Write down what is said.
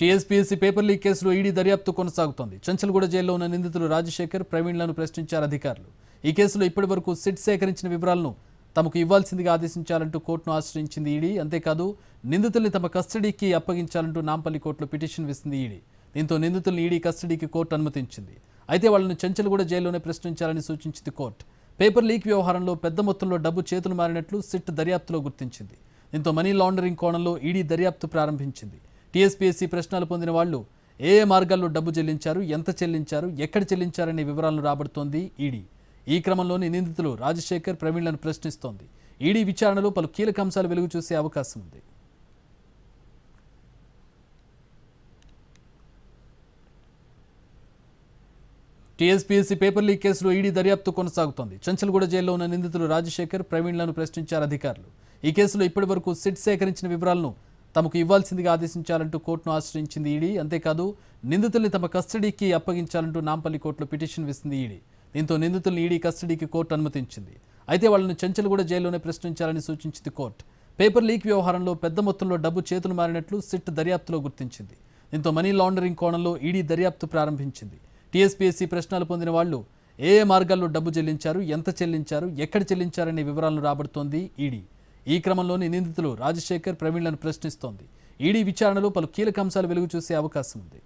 TSPSC paper leak కేసులో ED దర్యాప్తు కొనసాగుతోంది చంచల్గూడ జైల్లో ఉన్న నిందితులు రాజశేఖర్ ప్రవీణ్లను ప్రశ్నించారు అధికారులు ఈ కేసులో ఇప్పటి వరకు సిట్ సేకరించిన వివరాలను తమకు ఇవ్వాల్సిందిగా ఆదేశించాలంటూ కోర్టును ఆశ్రయించింది ఈడీ అంతేకాదు నిందితుల్ని తమ కస్టడీకి అప్పగించాలంటూ నాంపల్లి కోర్టులో పిటిషన్ వేసింది ఈడీ దీంతో నిందితుల్ని ఈడీ కస్టడీకి కోర్టు అనుమతించింది అయితే వాళ్లను చంచల్గూడ జైల్లోనే ప్రశ్నించాలని సూచించింది కోర్టు పేపర్ లీక్ వ్యవహారంలో పెద్ద మొత్తంలో డబ్బు చేతులు మారినట్లు సిట్ దర్యాప్తులో గుర్తించింది దీంతో మనీ లాండరింగ్ కోణంలో ఈడీ దర్యాప్తు ప్రారంభించింది టీఎస్పీఎస్సీ ప్రశ్నలు పొందిన వాళ్ళు ఏ మార్గాల్లో డబ్బు చెల్లించారు ఎంత చెల్లించారు ఎక్కడ చెల్లించారనే వివరాలను రాబడుతోంది ఈడీ ఈ క్రమంలోని నిందితులు రాజశేఖర్ ప్రవీణ్లను ప్రశ్నిస్తోంది ఈడీ విచారణలో పలు కీలక అంశాలు వెలుగు చూసే అవకాశం ఉంది టీఎస్పీఎస్సీ పేపర్ లీక్ కేసులో ఈడీ దర్యాప్తు కొనసాగుతోంది చంచల్గూడ జైల్లో ఉన్న నిందితులు రాజశేఖర్ ప్రవీణ్లను ప్రశ్నించారు అధికారులు ఈ కేసులో ఇప్పటి వరకు సిట్ సేకరించిన వివరాలను తమకు ఇవ్వాల్సిందిగా ఆదేశించాలంటూ కోర్టును ఆశ్రయించింది ఈడీ అంతేకాదు నిందితుల్ని తమ కస్టడీకి అప్పగించాలంటూ నాంపల్లి కోర్టులో పిటిషన్ వేసింది ఈడీ దీంతో నిందితుల్ని ఈడీ కస్టడీకి కోర్టు అనుమతించింది అయితే వాళ్ళను చెంచలు కూడా జైల్లోనే ప్రశ్నించాలని సూచించింది కోర్టు పేపర్ లీక్ వ్యవహారంలో పెద్ద మొత్తంలో డబ్బు చేతులు మారినట్లు సిట్ దర్యాప్తులో గుర్తించింది దీంతో మనీ లాండరింగ్ కోణంలో ఈడీ దర్యాప్తు ప్రారంభించింది టీఎస్పీఎస్సీ ప్రశ్నలు పొందిన వాళ్ళు ఏ ఏ మార్గాల్లో డబ్బు చెల్లించారు ఎంత చెల్లించారు ఎక్కడ చెల్లించారనే వివరాలను రాబడుతోంది ఈడీ ఈ క్రమంలోనే నిందితులు రాజశేఖర్ ప్రవీణ్లను ప్రశ్నిస్తోంది ఈడీ విచారణలో పలు కీలక అంశాలు వెలుగు చూసే అవకాశం ఉంది